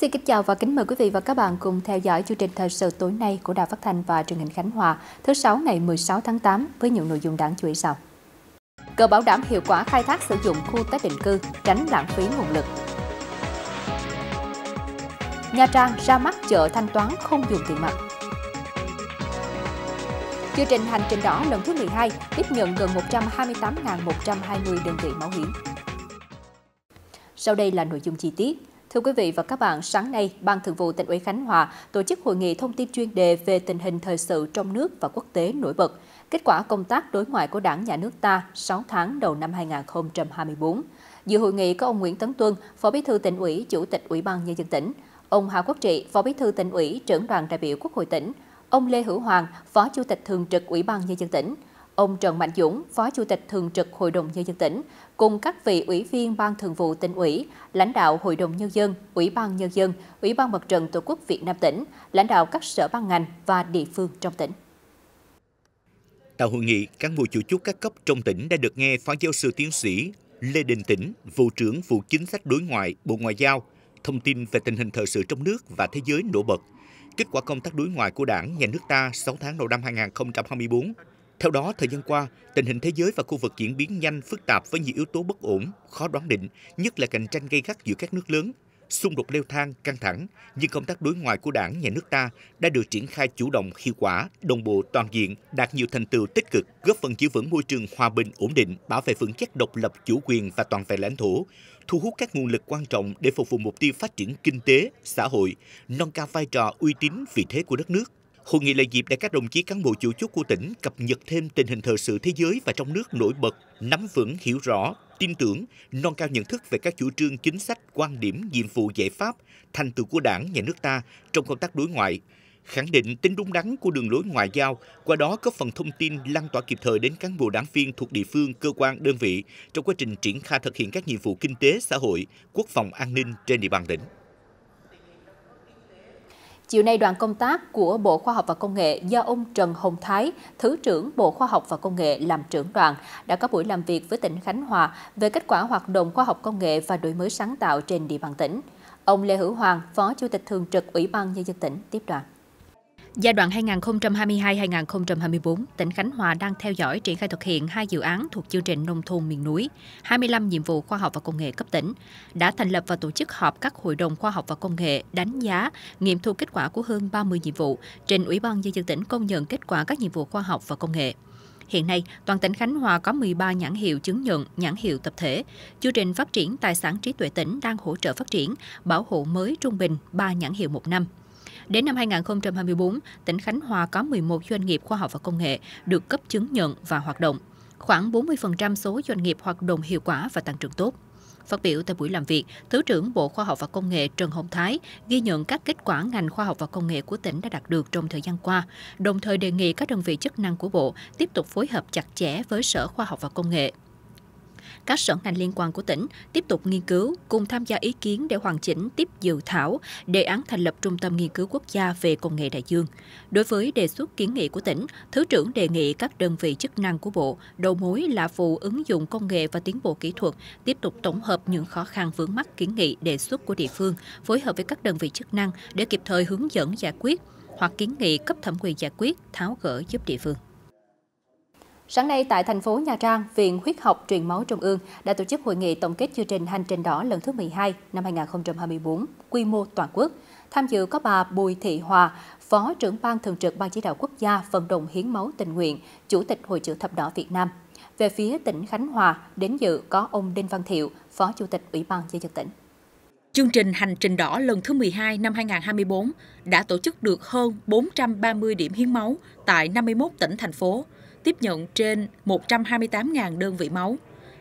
Xin kính chào và kính mời quý vị và các bạn cùng theo dõi chương trình thời sự tối nay của Đài Phát thanh và Truyền hình Khánh Hòa, thứ sáu ngày 16 tháng 8 với những nội dung đáng chú ý sau. Cờ bảo đảm hiệu quả khai thác sử dụng khu tái định cư, tránh lãng phí nguồn lực. Nha Trang ra mắt chợ thanh toán không dùng tiền mặt. Chương trình Hành trình đỏ lần thứ 12 tiếp nhận gần 128.120 đơn vị máu hiểm. Sau đây là nội dung chi tiết. Thưa quý vị và các bạn, sáng nay, Ban Thường vụ tỉnh ủy Khánh Hòa tổ chức hội nghị thông tin chuyên đề về tình hình thời sự trong nước và quốc tế nổi bật, kết quả công tác đối ngoại của Đảng nhà nước ta 6 tháng đầu năm 2024. Dự hội nghị có ông Nguyễn Tấn Tuân, Phó Bí thư tỉnh ủy, Chủ tịch Ủy ban nhân dân tỉnh, ông Hà Quốc Trị, Phó Bí thư tỉnh ủy, trưởng đoàn đại biểu Quốc hội tỉnh, ông Lê Hữu Hoàng, Phó Chủ tịch thường trực Ủy ban nhân dân tỉnh, ông Trần Mạnh Dũng, Phó Chủ tịch Thường trực Hội đồng Nhân dân tỉnh, cùng các vị ủy viên Ban Thường vụ tỉnh ủy, lãnh đạo Hội đồng Nhân dân, Ủy ban Nhân dân, Ủy ban Mặt trận Tổ quốc Việt Nam tỉnh, lãnh đạo các sở ban ngành và địa phương trong tỉnh. Tại hội nghị, cán bộ chủ chốt các cấp trong tỉnh đã được nghe Phó Giáo sư Tiến sĩ Lê Đình Tĩnh, Vụ trưởng Vụ Chính sách Đối ngoại, Bộ Ngoại giao, thông tin về tình hình thời sự trong nước và thế giới nổi bật, kết quả công tác đối ngoại của Đảng, Nhà nước ta 6 tháng đầu năm 2024, theo đó, thời gian qua, tình hình thế giới và khu vực diễn biến nhanh, phức tạp với nhiều yếu tố bất ổn, khó đoán định, nhất là cạnh tranh gay gắt giữa các nước lớn, xung đột leo thang, căng thẳng, nhưng công tác đối ngoại của đảng, nhà nước ta đã được triển khai chủ động, hiệu quả, đồng bộ toàn diện, đạt nhiều thành tựu tích cực, góp phần giữ vững môi trường hòa bình, ổn định, bảo vệ vững chắc độc lập, chủ quyền và toàn vẹn lãnh thổ, thu hút các nguồn lực quan trọng để phục vụ mục tiêu phát triển kinh tế, xã hội, nâng cao vai trò uy tín vị thế của đất nước Hội nghị là dịp để các đồng chí cán bộ chủ chốt của tỉnh cập nhật thêm tình hình thời sự thế giới và trong nước nổi bật, nắm vững, hiểu rõ, tin tưởng, nâng cao nhận thức về các chủ trương, chính sách, quan điểm, nhiệm vụ, giải pháp, thành tựu của đảng, nhà nước ta trong công tác đối ngoại, khẳng định tính đúng đắn của đường lối ngoại giao, qua đó góp phần thông tin lan tỏa kịp thời đến cán bộ đảng viên thuộc địa phương, cơ quan, đơn vị trong quá trình triển khai thực hiện các nhiệm vụ kinh tế, xã hội, quốc phòng an ninh trên địa bàn tỉnh. Chiều nay, đoàn công tác của Bộ Khoa học và Công nghệ do ông Trần Hồng Thái, Thứ trưởng Bộ Khoa học và Công nghệ làm trưởng đoàn, đã có buổi làm việc với tỉnh Khánh Hòa về kết quả hoạt động khoa học công nghệ và đổi mới sáng tạo trên địa bàn tỉnh. Ông Lê Hữu Hoàng, Phó Chủ tịch Thường trực Ủy ban Nhân dân tỉnh tiếp đoàn. Giai đoạn 2022-2024, tỉnh Khánh Hòa đang theo dõi triển khai thực hiện hai dự án thuộc chương trình nông thôn miền núi, 25 nhiệm vụ khoa học và công nghệ cấp tỉnh, đã thành lập và tổ chức họp các hội đồng khoa học và công nghệ đánh giá, nghiệm thu kết quả của hơn 30 nhiệm vụ, trình Ủy ban nhân dân tỉnh công nhận kết quả các nhiệm vụ khoa học và công nghệ. Hiện nay, toàn tỉnh Khánh Hòa có 13 nhãn hiệu chứng nhận, nhãn hiệu tập thể. Chương trình phát triển tài sản trí tuệ tỉnh đang hỗ trợ phát triển, bảo hộ mới trung bình 3 nhãn hiệu một năm. Đến năm 2024, tỉnh Khánh Hòa có 11 doanh nghiệp khoa học và công nghệ được cấp chứng nhận và hoạt động. Khoảng 40% số doanh nghiệp hoạt động hiệu quả và tăng trưởng tốt. Phát biểu tại buổi làm việc, Thứ trưởng Bộ Khoa học và Công nghệ Trần Hồng Thái ghi nhận các kết quả ngành khoa học và công nghệ của tỉnh đã đạt được trong thời gian qua, đồng thời đề nghị các đơn vị chức năng của Bộ tiếp tục phối hợp chặt chẽ với Sở Khoa học và Công nghệ, các sở ngành liên quan của tỉnh tiếp tục nghiên cứu cùng tham gia ý kiến để hoàn chỉnh tiếp dự thảo đề án thành lập Trung tâm Nghiên cứu Quốc gia về Công nghệ Đại dương. Đối với đề xuất kiến nghị của tỉnh, Thứ trưởng đề nghị các đơn vị chức năng của Bộ, đầu mối là phụ ứng dụng công nghệ và tiến bộ kỹ thuật, tiếp tục tổng hợp những khó khăn vướng mắc kiến nghị đề xuất của địa phương, phối hợp với các đơn vị chức năng để kịp thời hướng dẫn giải quyết hoặc kiến nghị cấp thẩm quyền giải quyết, tháo gỡ giúp địa phương. Sáng nay tại thành phố Nha Trang, Viện Huyết học Truyền máu Trung ương đã tổ chức hội nghị tổng kết chương trình Hành trình đỏ lần thứ 12 năm 2024, quy mô toàn quốc. Tham dự có bà Bùi Thị Hòa, Phó trưởng ban thường trực Ban chỉ đạo quốc gia vận động hiến máu tình nguyện, Chủ tịch Hội chữ thập đỏ Việt Nam. Về phía tỉnh Khánh Hòa, đến dự có ông Đinh Văn Thiệu, Phó Chủ tịch Ủy ban Nhân dân tỉnh. Chương trình Hành trình đỏ lần thứ 12 năm 2024 đã tổ chức được hơn 430 điểm hiến máu tại 51 tỉnh, thành phố – tiếp nhận trên 128.000 đơn vị máu.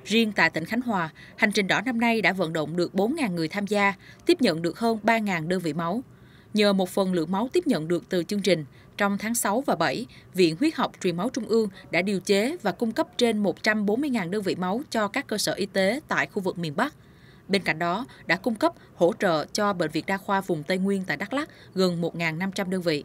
Riêng tại tỉnh Khánh Hòa, hành trình đỏ năm nay đã vận động được 4.000 người tham gia, tiếp nhận được hơn 3.000 đơn vị máu. Nhờ một phần lượng máu tiếp nhận được từ chương trình, trong tháng 6 và 7, Viện Huyết học Truyền máu Trung ương đã điều chế và cung cấp trên 140.000 đơn vị máu cho các cơ sở y tế tại khu vực miền Bắc. Bên cạnh đó, đã cung cấp hỗ trợ cho Bệnh viện Đa khoa vùng Tây Nguyên tại Đắk Lắk gần 1.500 đơn vị.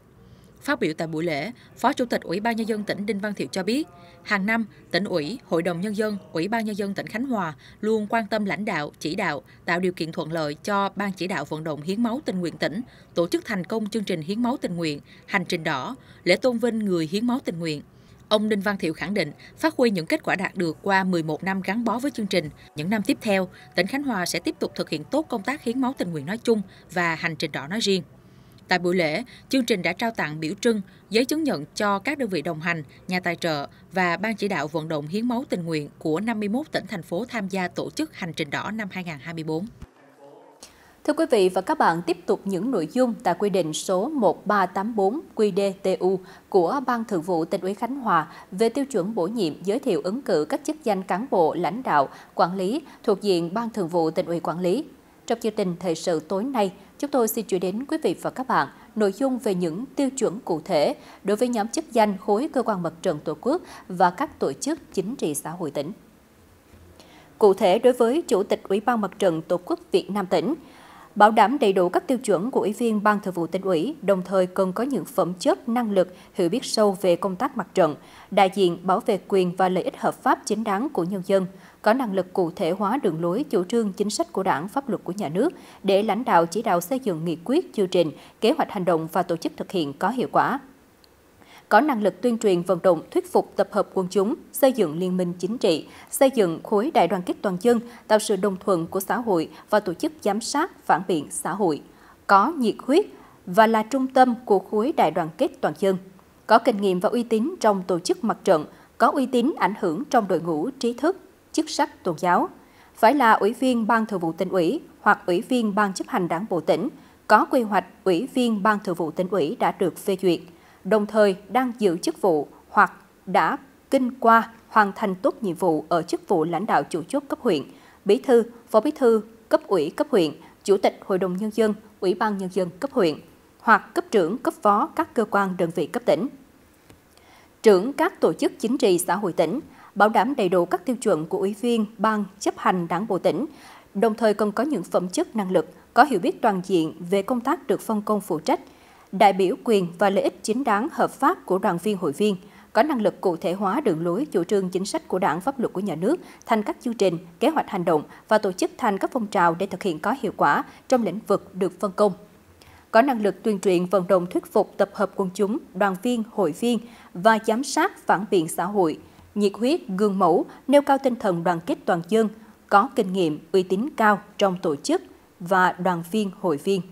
Phát biểu tại buổi lễ, Phó Chủ tịch Ủy ban Nhân dân tỉnh Đinh Văn Thiệu cho biết, hàng năm, tỉnh ủy, Hội đồng Nhân dân, Ủy ban Nhân dân tỉnh Khánh Hòa luôn quan tâm lãnh đạo, chỉ đạo, tạo điều kiện thuận lợi cho Ban chỉ đạo vận động hiến máu tình nguyện tỉnh, tổ chức thành công chương trình hiến máu tình nguyện, hành trình đỏ, lễ tôn vinh người hiến máu tình nguyện. Ông Đinh Văn Thiệu khẳng định, phát huy những kết quả đạt được qua 11 năm gắn bó với chương trình, những năm tiếp theo, tỉnh Khánh Hòa sẽ tiếp tục thực hiện tốt công tác hiến máu tình nguyện nói chung và hành trình đỏ nói riêng. Tại buổi lễ, chương trình đã trao tặng biểu trưng, giấy chứng nhận cho các đơn vị đồng hành, nhà tài trợ và Ban chỉ đạo vận động hiến máu tình nguyện của 51 tỉnh, thành phố tham gia tổ chức Hành trình đỏ năm 2024. Thưa quý vị và các bạn, tiếp tục những nội dung tại quy định số 1384 QDTU của Ban Thường vụ Tỉnh ủy Khánh Hòa về tiêu chuẩn bổ nhiệm giới thiệu ứng cử các chức danh cán bộ, lãnh đạo, quản lý thuộc diện Ban Thường vụ Tỉnh ủy Quản lý. Trong chương trình thời sự tối nay, chúng tôi xin chuyển đến quý vị và các bạn nội dung về những tiêu chuẩn cụ thể đối với nhóm chức danh khối cơ quan mặt trận Tổ quốc và các tổ chức chính trị xã hội tỉnh. Cụ thể, đối với Chủ tịch Ủy ban Mặt trận Tổ quốc Việt Nam tỉnh, bảo đảm đầy đủ các tiêu chuẩn của Ủy viên Ban Thường vụ tỉnh ủy, đồng thời cần có những phẩm chất, năng lực, hiểu biết sâu về công tác mặt trận, đại diện bảo vệ quyền và lợi ích hợp pháp chính đáng của nhân dân, có năng lực cụ thể hóa đường lối, chủ trương, chính sách của Đảng, pháp luật của nhà nước để lãnh đạo chỉ đạo xây dựng nghị quyết, chương trình, kế hoạch hành động và tổ chức thực hiện có hiệu quả có năng lực tuyên truyền vận động thuyết phục tập hợp quần chúng, xây dựng liên minh chính trị, xây dựng khối đại đoàn kết toàn dân, tạo sự đồng thuận của xã hội và tổ chức giám sát, phản biện xã hội, có nhiệt huyết và là trung tâm của khối đại đoàn kết toàn dân, có kinh nghiệm và uy tín trong tổ chức mặt trận, có uy tín ảnh hưởng trong đội ngũ trí thức, chức sắc tôn giáo, phải là ủy viên ban thường vụ tỉnh ủy hoặc ủy viên ban chấp hành đảng bộ tỉnh, có quy hoạch ủy viên ban thường vụ tỉnh ủy đã được phê duyệt, đồng thời đang giữ chức vụ hoặc đã kinh qua hoàn thành tốt nhiệm vụ ở chức vụ lãnh đạo chủ chốt cấp huyện, bí thư, phó bí thư, cấp ủy cấp huyện, chủ tịch hội đồng nhân dân, ủy ban nhân dân cấp huyện hoặc cấp trưởng, cấp phó các cơ quan đơn vị cấp tỉnh. Trưởng các tổ chức chính trị xã hội tỉnh, bảo đảm đầy đủ các tiêu chuẩn của ủy viên ban chấp hành đảng bộ tỉnh, đồng thời cần có những phẩm chất năng lực, có hiểu biết toàn diện về công tác được phân công phụ trách – đại biểu quyền và lợi ích chính đáng hợp pháp của đoàn viên hội viên, có năng lực cụ thể hóa đường lối chủ trương chính sách của đảng pháp luật của nhà nước thành các chương trình, kế hoạch hành động và tổ chức thành các phong trào để thực hiện có hiệu quả trong lĩnh vực được phân công có năng lực tuyên truyền vận động thuyết phục tập hợp quần chúng, đoàn viên, hội viên và giám sát phản biện xã hội, nhiệt huyết, gương mẫu, nêu cao tinh thần đoàn kết toàn dân, có kinh nghiệm, uy tín cao trong tổ chức và đoàn viên, hội viên.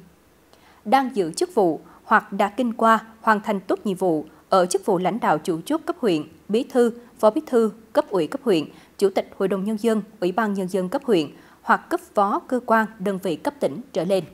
Đang giữ chức vụ hoặc đã kinh qua, hoàn thành tốt nhiệm vụ ở chức vụ lãnh đạo chủ chốt cấp huyện, bí thư, phó bí thư, cấp ủy cấp huyện, chủ tịch Hội đồng Nhân dân, Ủy ban Nhân dân cấp huyện hoặc cấp phó cơ quan, đơn vị cấp tỉnh trở lên.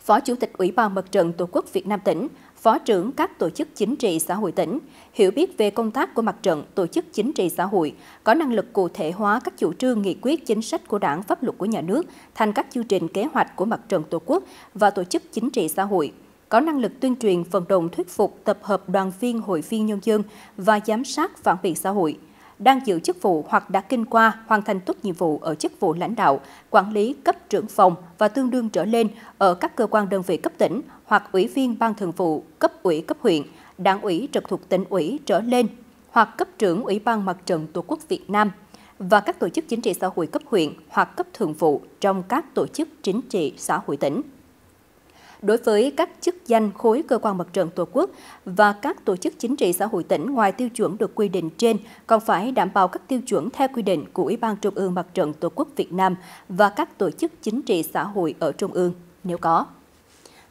Phó Chủ tịch Ủy ban Mặt trận Tổ quốc Việt Nam tỉnh, Phó trưởng các tổ chức chính trị xã hội tỉnh, hiểu biết về công tác của mặt trận tổ chức chính trị xã hội, có năng lực cụ thể hóa các chủ trương nghị quyết chính sách của đảng pháp luật của nhà nước thành các chương trình kế hoạch của mặt trận tổ quốc và tổ chức chính trị xã hội, có năng lực tuyên truyền vận động thuyết phục tập hợp đoàn viên hội viên nhân dân và giám sát phản biện xã hội, đang giữ chức vụ hoặc đã kinh qua hoàn thành tốt nhiệm vụ ở chức vụ lãnh đạo, quản lý cấp trưởng phòng và tương đương trở lên ở các cơ quan đơn vị cấp tỉnh hoặc ủy viên ban thường vụ cấp ủy cấp huyện, đảng ủy trực thuộc tỉnh ủy trở lên hoặc cấp trưởng Ủy ban Mặt trận Tổ quốc Việt Nam và các tổ chức chính trị xã hội cấp huyện hoặc cấp thường vụ trong các tổ chức chính trị xã hội tỉnh đối với các chức danh khối cơ quan mặt trận Tổ quốc và các tổ chức chính trị xã hội tỉnh ngoài tiêu chuẩn được quy định trên còn phải đảm bảo các tiêu chuẩn theo quy định của Ủy ban Trung ương Mặt trận Tổ quốc Việt Nam và các tổ chức chính trị xã hội ở Trung ương nếu có.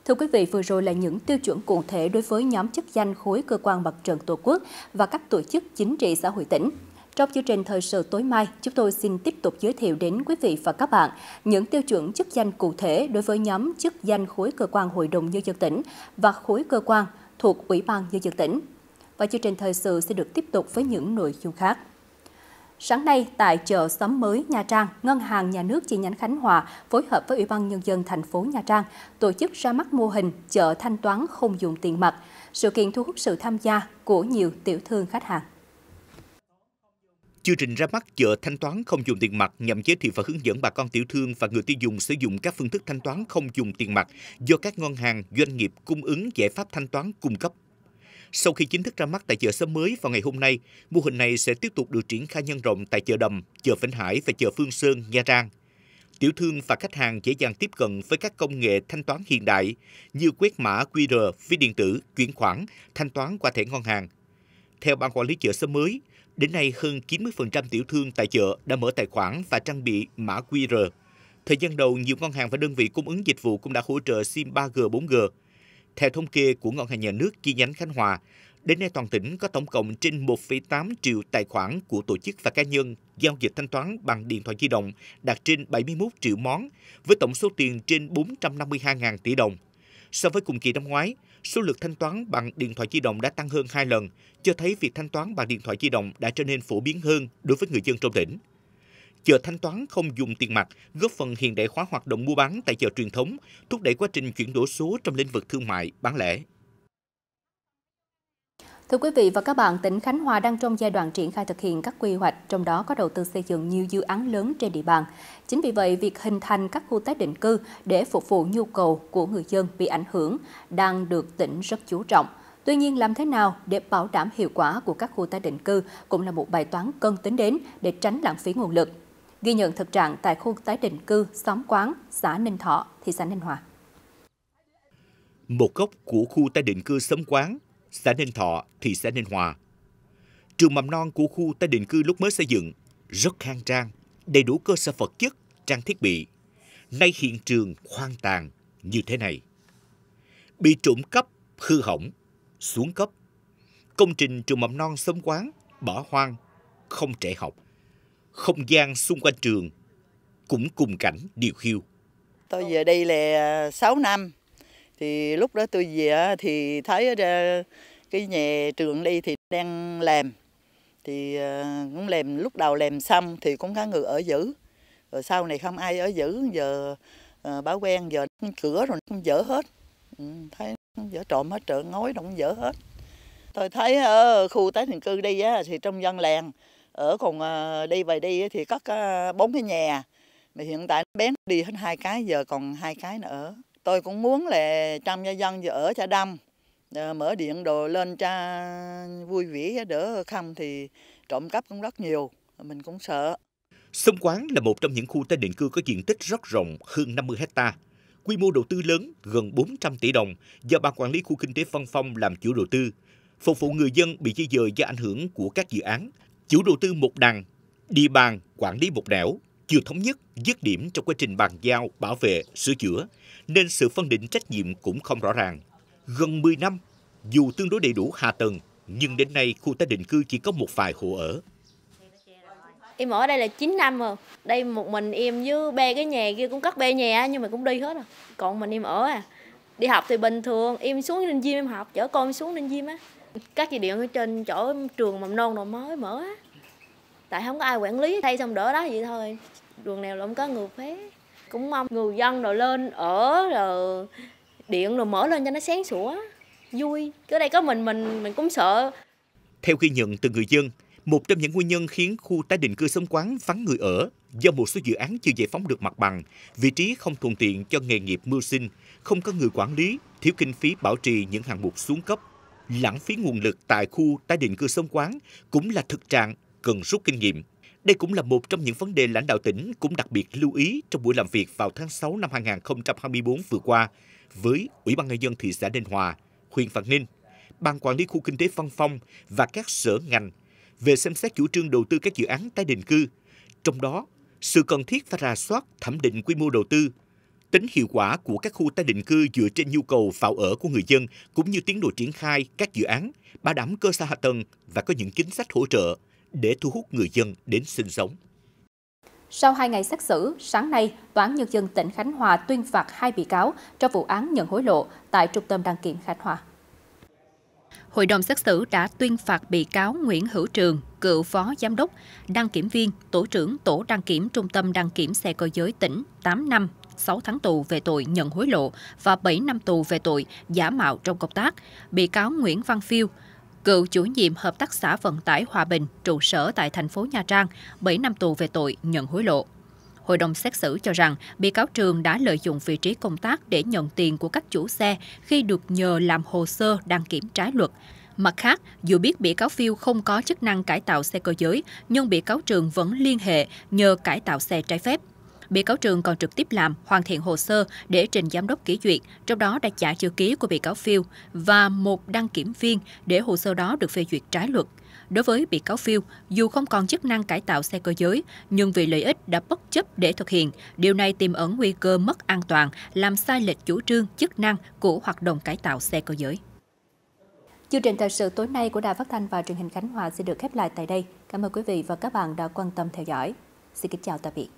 Thưa quý vị, vừa rồi là những tiêu chuẩn cụ thể đối với nhóm chức danh khối cơ quan mặt trận Tổ quốc và các tổ chức chính trị xã hội tỉnh. Trong chương trình thời sự tối mai, chúng tôi xin tiếp tục giới thiệu đến quý vị và các bạn những tiêu chuẩn chức danh cụ thể đối với nhóm chức danh khối cơ quan Hội đồng Nhân dân tỉnh và khối cơ quan thuộc Ủy ban Nhân dân tỉnh. Và chương trình thời sự sẽ được tiếp tục với những nội dung khác. Sáng nay, tại chợ xóm mới Nha Trang, Ngân hàng Nhà nước chi nhánh Khánh Hòa phối hợp với Ủy ban Nhân dân thành phố Nha Trang tổ chức ra mắt mô hình chợ thanh toán không dùng tiền mặt. Sự kiện thu hút sự tham gia của nhiều tiểu thương khách hàng. Chương trình ra mắt chợ thanh toán không dùng tiền mặt nhằm giới thiệu và hướng dẫn bà con tiểu thương và người tiêu dùng sử dụng các phương thức thanh toán không dùng tiền mặt do các ngân hàng, doanh nghiệp cung ứng giải pháp thanh toán cung cấp. Sau khi chính thức ra mắt tại chợ sớm mới vào ngày hôm nay, mô hình này sẽ tiếp tục được triển khai nhân rộng tại chợ Đầm, chợ Vĩnh Hải và chợ Phương Sơn, Nha Trang. Tiểu thương và khách hàng dễ dàng tiếp cận với các công nghệ thanh toán hiện đại như quét mã QR, ví điện tử, chuyển khoản, thanh toán qua thẻ ngân hàng. Theo ban quản lý chợ sớm mới, Đến nay, hơn 90% tiểu thương tại chợ đã mở tài khoản và trang bị mã QR. Thời gian đầu, nhiều ngân hàng và đơn vị cung ứng dịch vụ cũng đã hỗ trợ SIM 3G, 4G. Theo thống kê của Ngân hàng Nhà nước chi nhánh Khánh Hòa, đến nay toàn tỉnh có tổng cộng trên 1,8 triệu tài khoản của tổ chức và cá nhân giao dịch thanh toán bằng điện thoại di động đạt trên 71 triệu món, với tổng số tiền trên 452.000 tỷ đồng. So với cùng kỳ năm ngoái, số lượt thanh toán bằng điện thoại di động đã tăng hơn 2 lần, cho thấy việc thanh toán bằng điện thoại di động đã trở nên phổ biến hơn đối với người dân trong tỉnh. Chợ thanh toán không dùng tiền mặt góp phần hiện đại hóa hoạt động mua bán tại chợ truyền thống, thúc đẩy quá trình chuyển đổi số trong lĩnh vực thương mại, bán lẻ. Thưa quý vị và các bạn, tỉnh Khánh Hòa đang trong giai đoạn triển khai thực hiện các quy hoạch, trong đó có đầu tư xây dựng nhiều dự án lớn trên địa bàn. Chính vì vậy, việc hình thành các khu tái định cư để phục vụ nhu cầu của người dân bị ảnh hưởng đang được tỉnh rất chú trọng. Tuy nhiên, làm thế nào để bảo đảm hiệu quả của các khu tái định cư cũng là một bài toán cân tính đến để tránh lãng phí nguồn lực. Ghi nhận thực trạng tại khu tái định cư xóm Quán, xã Ninh Thọ, thị xã Ninh Hòa. Một góc của khu tái định cư xóm Quán xã Ninh Thọ, thị xã Ninh Hòa. Trường mầm non của khu tái định cư lúc mới xây dựng rất khang trang, đầy đủ cơ sở vật chất, trang thiết bị. Nay hiện trường hoang tàn như thế này. Bị trộm cắp, hư hỏng, xuống cấp. Công trình trường mầm non xóm quán bỏ hoang, không trẻ học. Không gian xung quanh trường cũng cùng cảnh điều khiêu. Tôi về đây là 6 năm, thì lúc đó tôi về thì thấy ra cái nhà trường đi thì đang làm thì ờ, cũng làm lúc đầu làm xong thì cũng có người ở giữ rồi sau này không ai ở giữ giờ ờ, báo quen giờ cửa rồi cũng dở hết ừ, thấy dở trộm hết trơn ngói nó cũng dở hết tôi thấy ở ờ, khu tái định cư đi á, thì trong dân làng ở còn đi về đi thì có bốn cái nhà mà hiện tại bén đi hết hai cái giờ còn hai cái nữa tôi cũng muốn là trăm gia dân ở Trà Đâm ờ, mở điện đồ lên cho vui vẻ đỡ không thì trộm cắp cũng rất nhiều mình cũng sợ Sông Quán là một trong những khu tái định cư có diện tích rất rộng hơn 50 hecta quy mô đầu tư lớn gần 400 tỷ đồng do ban quản lý khu kinh tế Văn Phong làm chủ đầu tư phục vụ người dân bị di dời do ảnh hưởng của các dự án chủ đầu tư một đằng địa bàn quản lý một nẻo chưa thống nhất, dứt điểm trong quá trình bàn giao, bảo vệ, sửa chữa, nên sự phân định trách nhiệm cũng không rõ ràng. Gần 10 năm, dù tương đối đầy đủ hạ tầng, nhưng đến nay khu tái định cư chỉ có một vài hộ ở. Em ở đây là 9 năm rồi. Đây một mình em với ba cái nhà kia cũng cắt ba nhà nhưng mà cũng đi hết rồi. Còn mình em ở à. Đi học thì bình thường, em xuống Ninh Diêm em học, chở con em xuống Ninh Diêm á. Các chị điện ở trên chỗ trường mầm non rồi mới mở á tại không có ai quản lý thay xong đỡ đó vậy thôi đường nào là không có người phế cũng mong người dân rồi lên ở rồi điện rồi mở lên cho nó sáng sủa vui cứ đây có mình mình mình cũng sợ theo ghi nhận từ người dân một trong những nguyên nhân khiến khu tái định cư Sông Quán vắng người ở do một số dự án chưa giải phóng được mặt bằng, vị trí không thuận tiện cho nghề nghiệp mưu sinh, không có người quản lý, thiếu kinh phí bảo trì những hạng mục xuống cấp. Lãng phí nguồn lực tại khu tái định cư Sông Quán cũng là thực trạng cần rút kinh nghiệm. Đây cũng là một trong những vấn đề lãnh đạo tỉnh cũng đặc biệt lưu ý trong buổi làm việc vào tháng 6 năm 2024 vừa qua với Ủy ban Nhân dân thị xã Ninh Hòa, huyện Vạn Ninh, Ban Quản lý Khu Kinh tế Văn Phong và các sở ngành về xem xét chủ trương đầu tư các dự án tái định cư, trong đó sự cần thiết phải rà soát thẩm định quy mô đầu tư, tính hiệu quả của các khu tái định cư dựa trên nhu cầu vào ở của người dân cũng như tiến độ triển khai các dự án, bảo đảm cơ sở hạ tầng và có những chính sách hỗ trợ để thu hút người dân đến sinh sống. Sau 2 ngày xét xử, sáng nay, Tòa án Nhân dân tỉnh Khánh Hòa tuyên phạt hai bị cáo trong vụ án nhận hối lộ tại Trung tâm Đăng kiểm Khánh Hòa. Hội đồng xét xử đã tuyên phạt bị cáo Nguyễn Hữu Trường, cựu phó giám đốc, đăng kiểm viên, tổ trưởng tổ đăng kiểm Trung tâm Đăng kiểm xe cơ giới tỉnh 8 năm 6 tháng tù về tội nhận hối lộ và 7 năm tù về tội giả mạo trong công tác. Bị cáo Nguyễn Văn Phiêu, cựu chủ nhiệm Hợp tác xã Vận tải Hòa Bình, trụ sở tại thành phố Nha Trang, 7 năm tù về tội nhận hối lộ. Hội đồng xét xử cho rằng bị cáo Trường đã lợi dụng vị trí công tác để nhận tiền của các chủ xe khi được nhờ làm hồ sơ đăng kiểm trái luật. Mặt khác, dù biết bị cáo Phiêu không có chức năng cải tạo xe cơ giới, nhưng bị cáo Trường vẫn liên hệ nhờ cải tạo xe trái phép bị cáo Trường còn trực tiếp làm hoàn thiện hồ sơ để trình giám đốc ký duyệt, trong đó đã trả chữ ký của bị cáo Phiêu và một đăng kiểm viên để hồ sơ đó được phê duyệt trái luật. Đối với bị cáo Phiêu, dù không còn chức năng cải tạo xe cơ giới, nhưng vì lợi ích đã bất chấp để thực hiện, điều này tiềm ẩn nguy cơ mất an toàn, làm sai lệch chủ trương, chức năng của hoạt động cải tạo xe cơ giới. Chương trình thời sự tối nay của Đài Phát thanh và Truyền hình Khánh Hòa sẽ được khép lại tại đây. Cảm ơn quý vị và các bạn đã quan tâm theo dõi. Xin kính chào tạm biệt.